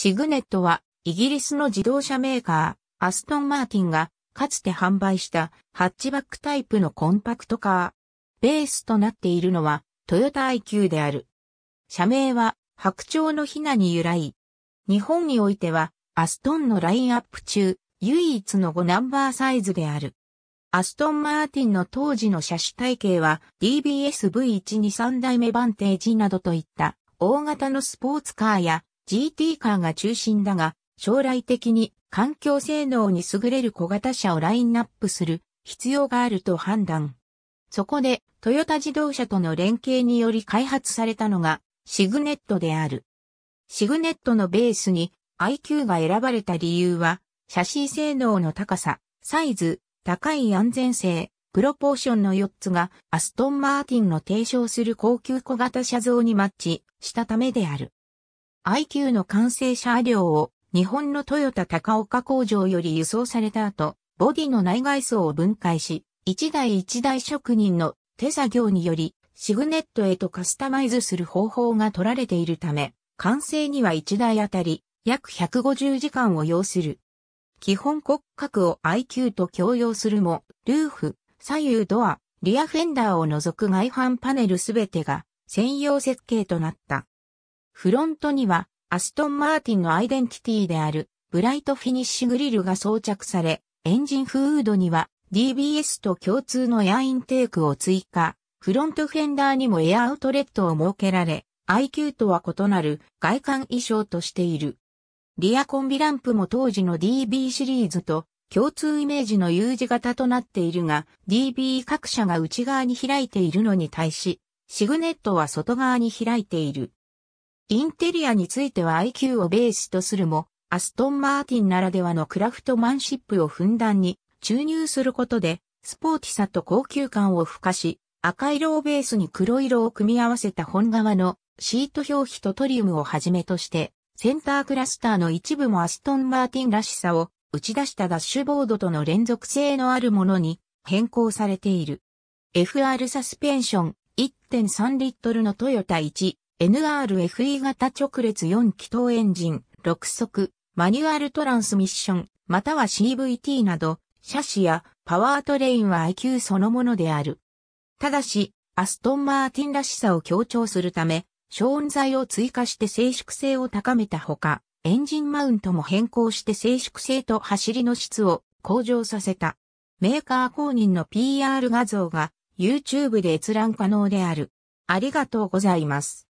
シグネットは、イギリスの自動車メーカー、アストン・マーティンが、かつて販売した、ハッチバックタイプのコンパクトカー。ベースとなっているのは、トヨタ IQ である。社名は、白鳥のひなに由来。日本においては、アストンのラインアップ中、唯一の5ナンバーサイズである。アストン・マーティンの当時の車種体系は DBSV123 代目バンテージなどといった大型のスポーツカーや GT カーが中心だが、将来的に環境性能に優れる小型車をラインナップする必要があると判断。そこで、トヨタ自動車との連携により開発されたのが、シグネットである。シグネットのベースに IQ が選ばれた理由は、シャシー性能の高さ、サイズ、高い安全性、プロポーションの4つがアストン・マーティンの提唱する高級小型車像にマッチしたためである。IQ の完成車両を日本のトヨタ高岡工場より輸送された後、ボディの内外装を分解し、一台一台職人の手作業により、シグネットへとカスタマイズする方法が取られているため、完成には一台あたり約150時間を要する。基本骨格を IQ と共用するも、ルーフ、左右ドア、リアフェンダーを除く外反パネルすべてが専用設計となった。フロントにはアストンマーティンのアイデンティティであるブライトフィニッシュグリルが装着され、エンジンフードには DBS と共通のエアインテークを追加、フロントフェンダーにもエアアウトレットを設けられ、IQ とは異なる外観衣装としている。リアコンビランプも当時の DB シリーズと共通イメージの U 字型となっているが、DB 各社が内側に開いているのに対し、シグネットは外側に開いている。インテリアについては IQ をベースとするも、アストン・マーティンならではのクラフトマンシップをふんだんに注入することで、スポーティさと高級感を付加し、赤色をベースに黒色を組み合わせた本革のシート表皮とトリウムをはじめとして、センタークラスターの一部もアストン・マーティンらしさを打ち出したダッシュボードとの連続性のあるものに変更されている。FR サスペンション1.3リットルのトヨタ1 NRFE 型直列4気筒エンジン、6速、マニュアルトランスミッション、または CVT など、車種やパワートレインは IQ そのものである。ただし、アストンマーティンらしさを強調するため、消音材を追加して静粛性を高めたほか、エンジンマウントも変更して静粛性と走りの質を向上させた。メーカー公認の PR 画像が YouTube で閲覧可能である。ありがとうございます。